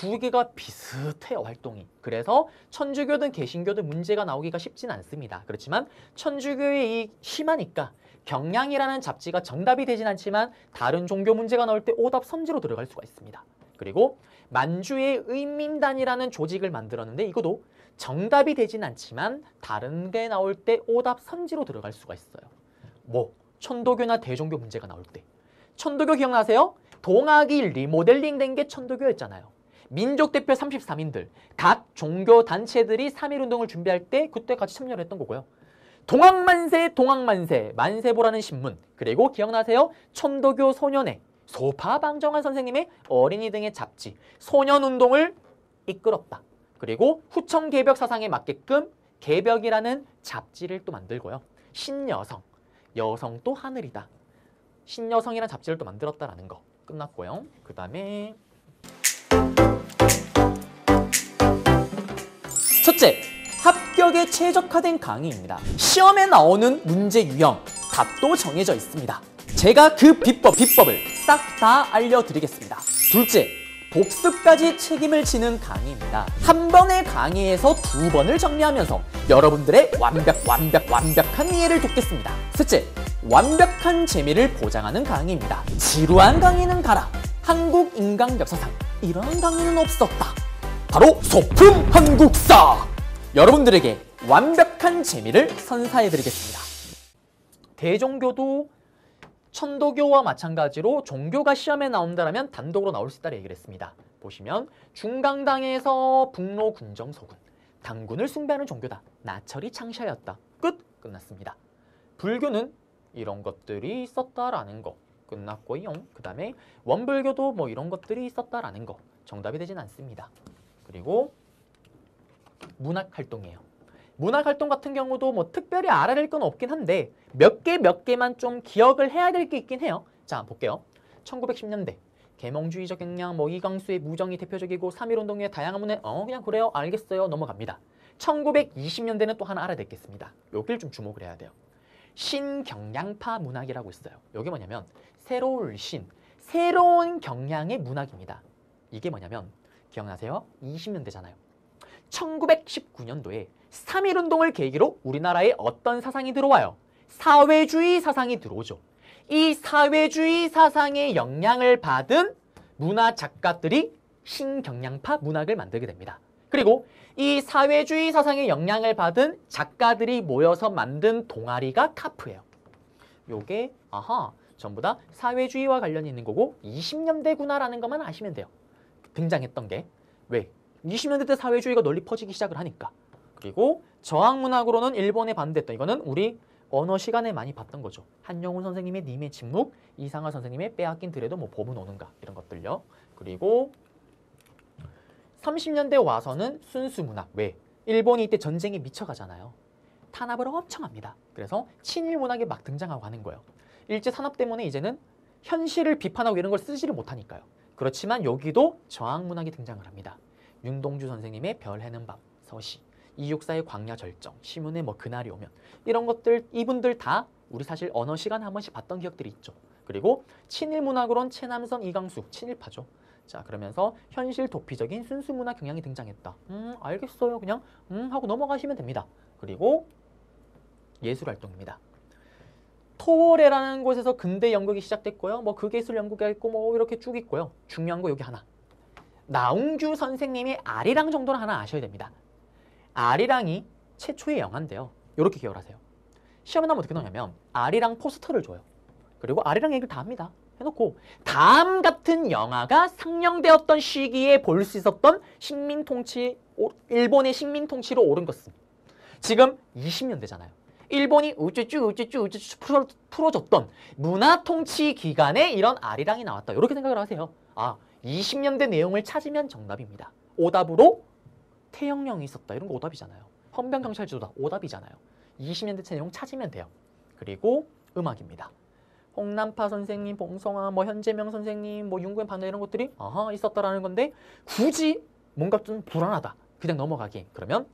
두 개가 비슷해요, 활동이. 그래서 천주교든 개신교든 문제가 나오기가 쉽진 않습니다. 그렇지만 천주교의 이 심하니까 경향이라는 잡지가 정답이 되진 않지만 다른 종교 문제가 나올 때 오답 섬지로 들어갈 수가 있습니다. 그리고 만주의 의민단이라는 조직을 만들었는데 이것도 정답이 되진 않지만 다른 게 나올 때 오답 선지로 들어갈 수가 있어요. 뭐 천도교나 대종교 문제가 나올 때 천도교 기억나세요? 동학이 리모델링 된 게 천도교였잖아요. 민족 대표 33인들, 각 종교 단체들이 3.1운동을 준비할 때 그때 같이 참여를 했던 거고요. 동학만세, 동학만세, 만세보라는 신문, 그리고 기억나세요? 천도교 소년회, 소파 방정환 선생님의 어린이 등의 잡지, 소년운동을 이끌었다. 그리고 후청 개벽 사상에 맞게끔 개벽이라는 잡지를 또 만들고요. 신여성, 여성 또 하늘이다. 신여성이라는 잡지를 또 만들었다라는 거 끝났고요. 그 다음에 첫째, 합격에 최적화된 강의입니다. 시험에 나오는 문제 유형, 답도 정해져 있습니다. 제가 그 비법, 비법을 싹 다 알려드리겠습니다. 둘째, 복습까지 책임을 지는 강의입니다. 한 번의 강의에서 두 번을 정리하면서 여러분들의 완벽, 완벽, 완벽한 이해를 돕겠습니다. 셋째, 완벽한 재미를 보장하는 강의입니다. 지루한 강의는 가라. 한국 인간 역사상 이런 강의는 없었다. 바로 소품 한국사! 여러분들에게 완벽한 재미를 선사해드리겠습니다. 대종교도 천도교와 마찬가지로 종교가 시험에 나온다면 단독으로 나올 수 있다고 얘기를 했습니다. 보시면 중강당에서 북로 군정소군, 당군을 숭배하는 종교다. 나철이 창시하였다. 끝! 끝났습니다. 불교는 이런 것들이 있었다라는 거 끝났고요. 그 다음에 원불교도 뭐 이런 것들이 있었다라는 거 정답이 되진 않습니다. 그리고 문학 활동이에요. 문학 활동 같은 경우도 뭐 특별히 알아야 될 건 없긴 한데 몇 개몇 몇 개만 좀 기억을 해야 될 게 있긴 해요. 자, 볼게요. 1910년대 계몽주의적 경향, 뭐 이광수의 무정이 대표적이고 삼일운동 의 다양한 문의어 그냥 그래요 알겠어요 넘어갑니다. 1920년대는 또 하나 알아듣겠습니다 여길 좀 주목을 해야 돼요. 신경향파 문학이라고 있어요. 여게 뭐냐면 새로운 신, 새로운 경향의 문학입니다. 이게 뭐냐면 기억나세요? 20년대잖아요. 1919년도에 3.1운동을 계기로 우리나라에 어떤 사상이 들어와요? 사회주의 사상이 들어오죠. 이 사회주의 사상의 영향을 받은 문화 작가들이 신경량파 문학을 만들게 됩니다. 그리고 이 사회주의 사상의 영향을 받은 작가들이 모여서 만든 동아리가 카프예요. 요게 아하 전부 다 사회주의와 관련이 있는 거고 20년대구나라는 것만 아시면 돼요. 등장했던 게 왜? 20년대 때 사회주의가 널리 퍼지기 시작을 하니까 그리고 저항문학으로는 일본에 반대했던 이거는 우리 언어 시간에 많이 봤던 거죠. 한영훈 선생님의 님의 침묵, 이상화 선생님의 빼앗긴 드레도 뭐법은 오는가 이런 것들요. 그리고 30년대 와서는 순수 문학. 왜? 일본이 이때 전쟁에 미쳐가잖아요. 탄압을 엄청 합니다. 그래서 친일 문학이 막 등장하고 하는 거예요. 일제 산업 때문에 이제는 현실을 비판하고 이런 걸 쓰지를 못하니까요. 그렇지만 여기도 저항 문학이 등장을 합니다. 윤동주 선생님의 별 해는 밤, 서시, 이육사의 광야 절정, 시문의 뭐 그날이 오면 이런 것들 이분들 다 우리 사실 언어 시간 한 번씩 봤던 기억들이 있죠. 그리고 친일 문학으론 최남선 이강수 친일파죠. 자 그러면서 현실 도피적인 순수 문화 경향이 등장했다. 음 알겠어요 그냥 음 하고 넘어가시면 됩니다. 그리고 예술활동입니다. 토월에라는 곳에서 근대 연극이 시작됐고요. 뭐 극예술 연극이 있고 뭐 이렇게 쭉 있고요. 중요한 거 여기 하나 나웅주 선생님이 아리랑 정도는 하나 아셔야 됩니다. 아리랑이 최초의 영화인데요. 이렇게 기억하세요. 시험에 나면 어떻게 나오냐면 아리랑 포스터를 줘요. 그리고 아리랑 얘기를 다 합니다. 해놓고 다음 같은 영화가 상영되었던 시기에 볼 수 있었던 식민통치 일본의 식민통치로 오른 것은 지금 20년대잖아요. 일본이 우쭈쭈 우쭈쭈 우쭈쭈 풀어줬던 문화통치 기간에 이런 아리랑이 나왔다. 이렇게 생각을 하세요. 아 20년대 내용을 찾으면 정답입니다. 오답으로 태영령이 있었다. 이런 거 오답이잖아요. 헌병경찰 제도다. 오답이잖아요. 20년대 내용 찾으면 돼요. 그리고 음악입니다. 홍남파 선생님, 봉성아, 뭐 현재명 선생님, 뭐 윤구현 반대 이런 것들이 아하 있었다라는 건데 굳이 뭔가 좀 불안하다. 그냥 넘어가기. 그러면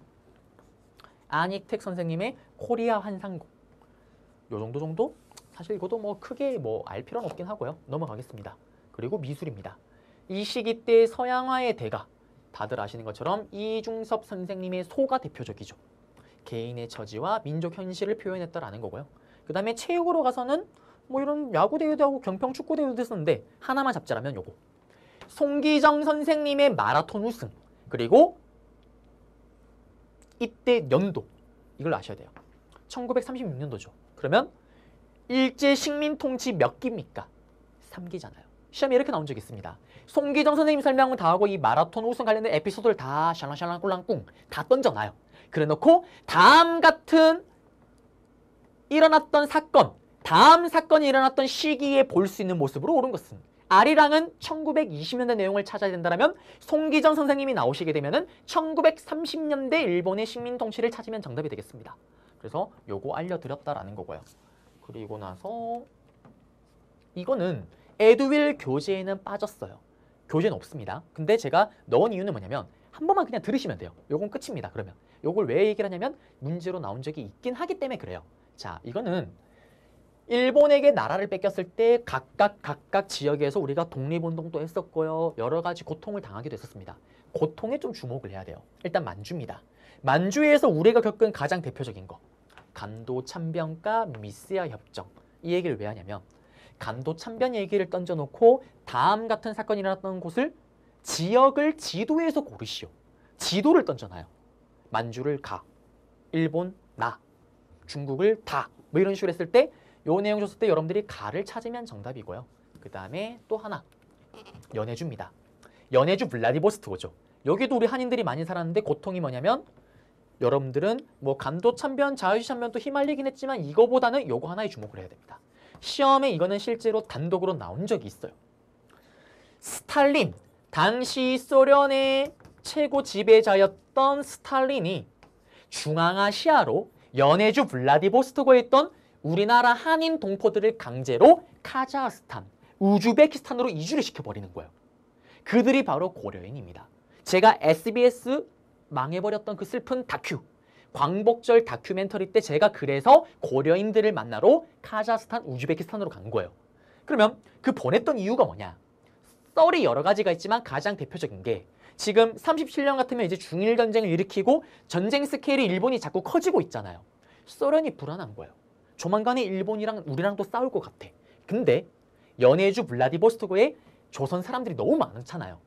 안익택 선생님의 코리아 환상곡 요 정도 정도? 사실 이것도 뭐 크게 뭐 알 필요는 없긴 하고요. 넘어가겠습니다. 그리고 미술입니다. 이 시기 때 서양화의 대가 다들 아시는 것처럼 이중섭 선생님의 소가 대표적이죠. 개인의 처지와 민족 현실을 표현했다라는 거고요. 그 다음에 체육으로 가서는 뭐 이런 야구 대회도 하고 경평 축구 대회도 했었는데 하나만 잡자라면 요거. 송기정 선생님의 마라톤 우승 그리고 이때 연도 이걸 아셔야 돼요. 1936년도죠. 그러면 일제 식민 통치 몇 기입니까? 3기잖아요. 시험에 이렇게 나온 적이 있습니다. 송기정 선생님 설명은 다 하고 이 마라톤 우승 관련된 에피소드를 다 샬랑샬랑 꿀랑꿍 다 던져놔요. 그래놓고 다음 같은 일어났던 사건, 다음 사건이 일어났던 시기에 볼 수 있는 모습으로 옳은 것은 아리랑은 1920년대 내용을 찾아야 된다면 송기정 선생님이 나오시게 되면 은 1930년대 일본의 식민 통치를 찾으면 정답이 되겠습니다. 그래서 요거 알려드렸다라는 거고요. 그리고 나서 이거는 에드윌 교재에는 빠졌어요. 교재는 없습니다. 근데 제가 넣은 이유는 뭐냐면 한 번만 그냥 들으시면 돼요. 요건 끝입니다. 그러면 요걸 왜 얘기를 하냐면 문제로 나온 적이 있긴 하기 때문에 그래요. 자, 이거는 일본에게 나라를 뺏겼을 때 각각 각각 지역에서 우리가 독립운동도 했었고요. 여러 가지 고통을 당하기도 했었습니다. 고통에 좀 주목을 해야 돼요. 일단 만주입니다. 만주에서 우리가 겪은 가장 대표적인 거. 간도 참변과 미스야 협정. 이 얘기를 왜 하냐면 간도 참변 얘기를 던져놓고 다음 같은 사건이 일어났던 곳을 지역을 지도에서 고르시오. 지도를 던져놔요. 만주를 가, 일본 나, 중국을 다. 뭐 이런 식으로 했을 때 요 내용 줬을 때 여러분들이 가를 찾으면 정답이고요. 그 다음에 또 하나 연해주입니다. 연해주 블라디보스토크죠. 여기도 우리 한인들이 많이 살았는데 고통이 뭐냐면 여러분들은 뭐 간도 참변, 자유시 참변도 휘말리긴 했지만 이거보다는 요거 하나에 주목을 해야 됩니다. 시험에 이거는 실제로 단독으로 나온 적이 있어요. 스탈린, 당시 소련의 최고 지배자였던 스탈린이 중앙아시아로 연해주 블라디보스토크에 있던 우리나라 한인 동포들을 강제로 카자흐스탄, 우즈베키스탄으로 이주를 시켜버리는 거예요. 그들이 바로 고려인입니다. 제가 SBS 망해버렸던 그 슬픈 다큐 광복절 다큐멘터리 때 제가 그래서 고려인들을 만나러 카자흐스탄, 우즈베키스탄으로 간 거예요. 그러면 그 보냈던 이유가 뭐냐? 썰이 여러 가지가 있지만 가장 대표적인 게 지금 37년 같으면 이제 중일 전쟁을 일으키고 전쟁 스케일이 일본이 자꾸 커지고 있잖아요. 소련이 불안한 거예요. 조만간에 일본이랑 우리랑 또 싸울 것 같아. 근데 연해주 블라디보스토크에 조선 사람들이 너무 많잖아요.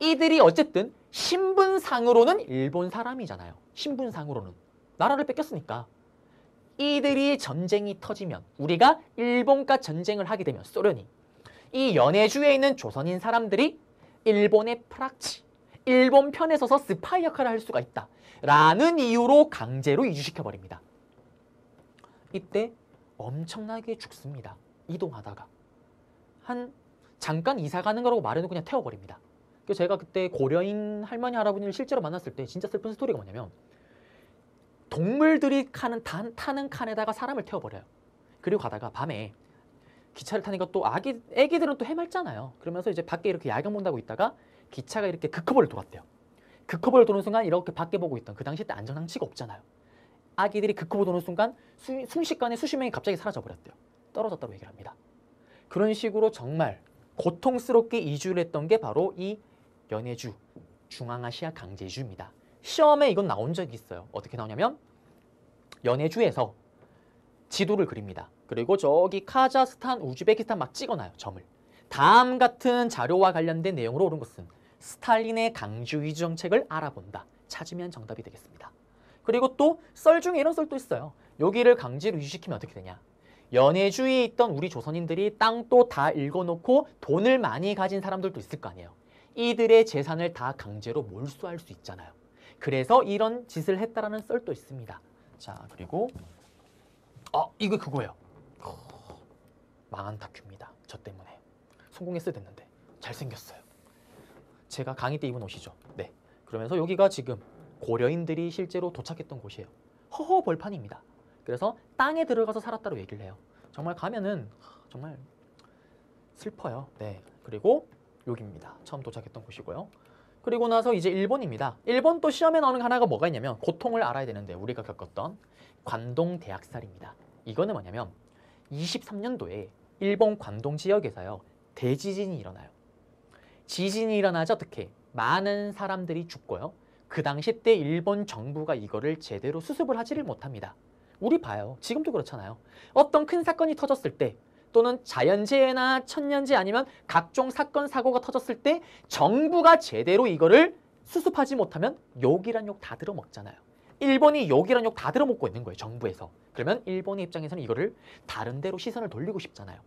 이들이 어쨌든 신분상으로는 일본 사람이잖아요. 신분상으로는. 나라를 뺏겼으니까. 이들이 전쟁이 터지면 우리가 일본과 전쟁을 하게 되면 소련이 이 연해주에 있는 조선인 사람들이 일본의 프락치, 일본 편에 서서 스파이 역할을 할 수가 있다. 라는 이유로 강제로 이주시켜버립니다. 이때 엄청나게 죽습니다. 이동하다가. 한 잠깐 이사 가는 거라고 말해놓고 그냥 태워버립니다. 제가 그때 고려인 할머니 할아버지를 실제로 만났을 때 진짜 슬픈 스토리가 뭐냐면 동물들이 타는, 타는 칸에다가 사람을 태워버려요. 그리고 가다가 밤에 기차를 타니까 또 아기, 애기들은 또 해맑잖아요. 그러면서 이제 밖에 이렇게 야경 본다고 있다가 기차가 이렇게 극허버를 돌았대요. 극허버를 도는 순간 이렇게 밖에 보고 있던 그 당시 때 안전장치가 없잖아요. 아기들이 극허버 도는 순간 수, 순식간에 수십 명이 갑자기 사라져 버렸대요. 떨어졌다고 얘기를 합니다. 그런 식으로 정말 고통스럽게 이주를 했던 게 바로 이 연해주, 중앙아시아 강제주입니다. 시험에 이건 나온 적이 있어요. 어떻게 나오냐면 연해주에서 지도를 그립니다. 그리고 저기 카자흐스탄, 우즈베키스탄 막 찍어놔요. 점을. 다음 같은 자료와 관련된 내용으로 옳은 것은 스탈린의 강제주의 정책을 알아본다. 찾으면 정답이 되겠습니다. 그리고 또 썰 중에 이런 썰도 있어요. 여기를 강제로 유지시키면 어떻게 되냐. 연해주에 있던 우리 조선인들이 땅도 다 읽어놓고 돈을 많이 가진 사람들도 있을 거 아니에요. 이들의 재산을 다 강제로 몰수할 수 있잖아요. 그래서 이런 짓을 했다라는 썰도 있습니다. 자, 그리고 어, 이거 그거예요. 어, 망한 다큐입니다. 저 때문에. 성공했어야 됐는데. 잘생겼어요. 제가 강의 때 입은 옷이죠. 네. 그러면서 여기가 지금 고려인들이 실제로 도착했던 곳이에요. 허허 벌판입니다. 그래서 땅에 들어가서 살았다고 얘기를 해요. 정말 가면은 정말 슬퍼요. 네. 그리고 여기입니다. 처음 도착했던 곳이고요. 그리고 나서 이제 일본입니다 일본 또 시험에 나오는 하나가 뭐가 있냐면 고통을 알아야 되는데 우리가 겪었던 관동대학살입니다. 이거는 뭐냐면 23년도에 일본 관동 지역에서요. 대지진이 일어나요. 지진이 일어나자 어떻게? 많은 사람들이 죽고요. 그 당시 때 일본 정부가 이거를 제대로 수습을 하지를 못합니다. 우리 봐요. 지금도 그렇잖아요. 어떤 큰 사건이 터졌을 때 또는 자연재해나 천년재 아니면 각종 사건 사고가 터졌을 때 정부가 제대로 이거를 수습하지 못하면 욕이란 욕 다 들어먹잖아요. 일본이 욕이란 욕 다 들어먹고 있는 거예요. 정부에서. 그러면 일본의 입장에서는 이거를 다른 데로 시선을 돌리고 싶잖아요.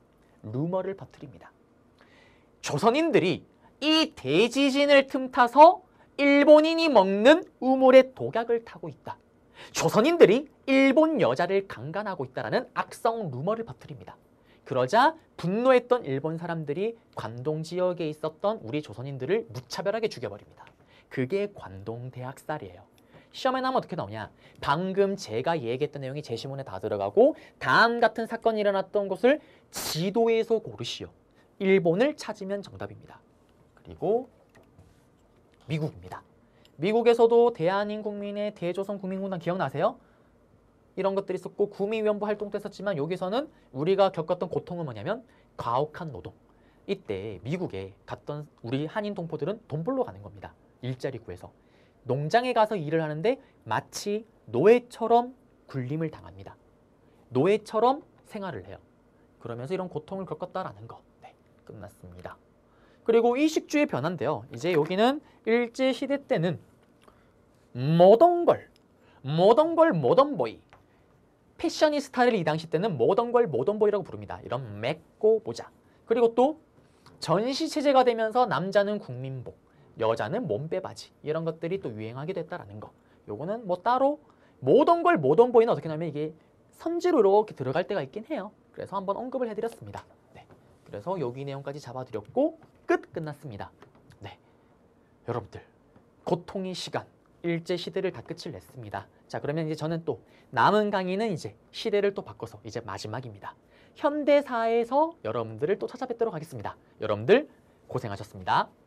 루머를 퍼뜨립니다. 조선인들이 이 대지진을 틈타서 일본인이 먹는 우물에 독약을 타고 있다. 조선인들이 일본 여자를 강간하고 있다는 라 악성 루머를 퍼뜨립니다. 그러자 분노했던 일본 사람들이 관동 지역에 있었던 우리 조선인들을 무차별하게 죽여버립니다. 그게 관동 대학살이에요. 시험에 나면 어떻게 나오냐? 방금 제가 얘기했던 내용이 제시문에 다 들어가고 다음 같은 사건이 일어났던 곳을 지도에서 고르시오. 일본을 찾으면 정답입니다. 그리고 미국입니다. 미국에서도 대한인국민의 대조선 국민공단 기억나세요? 이런 것들이 있었고 구미위원부 활동도 했었지만 여기서는 우리가 겪었던 고통은 뭐냐면 과혹한 노동. 이때 미국에 갔던 우리 한인 동포들은 돈 벌러 가는 겁니다. 일자리 구해서. 농장에 가서 일을 하는데 마치 노예처럼 굴림을 당합니다. 노예처럼 생활을 해요. 그러면서 이런 고통을 겪었다라는 거. 네, 끝났습니다. 그리고 이 식주의 변화인데요. 이제 여기는 일제시대 때는 모던걸, 모던걸 모던보이 패셔니스타를 이 당시 때는 모던 걸 모던보이라고 부릅니다. 이런 맵고 모자. 그리고 또 전시체제가 되면서 남자는 국민복, 여자는 몸빼 바지 이런 것들이 또 유행하게 됐다라는 거. 요거는 뭐 따로 모던 걸 모던보이는 어떻게 하냐면 이게 선지로 이렇게 들어갈 때가 있긴 해요. 그래서 한번 언급을 해드렸습니다. 네. 그래서 여기 내용까지 잡아드렸고 끝 끝났습니다. 네. 여러분들 고통의 시간 일제 시대를 다 끝을 냈습니다. 자, 그러면 이제 저는 또 남은 강의는 이제 시대를 또 바꿔서 이제 마지막입니다. 현대사에서 여러분들을 또 찾아뵙도록 하겠습니다. 여러분들 고생하셨습니다.